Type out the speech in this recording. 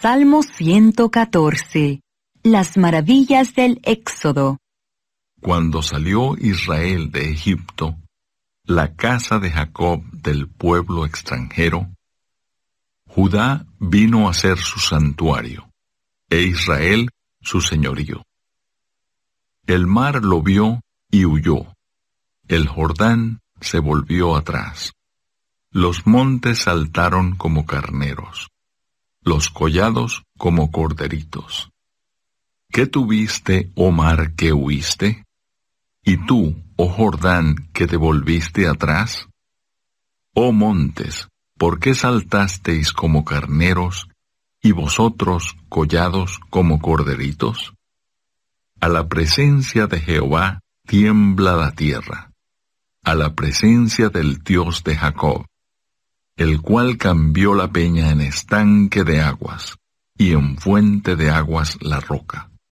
Salmo 114. Las maravillas del Éxodo. Cuando salió Israel de Egipto, la casa de Jacob del pueblo extranjero, Judá vino a ser su santuario, e Israel su señorío. El mar lo vio y huyó. El Jordán se volvió atrás. Los montes saltaron como carneros los collados como corderitos. ¿Qué tuviste, oh mar, que huiste? ¿Y tú, oh Jordán, que te volviste atrás? Oh montes, ¿por qué saltasteis como carneros y vosotros collados como corderitos? A la presencia de Jehová tiembla la tierra. A la presencia del Dios de Jacob el cual cambió la peña en estanque de aguas, y en fuente de aguas la roca.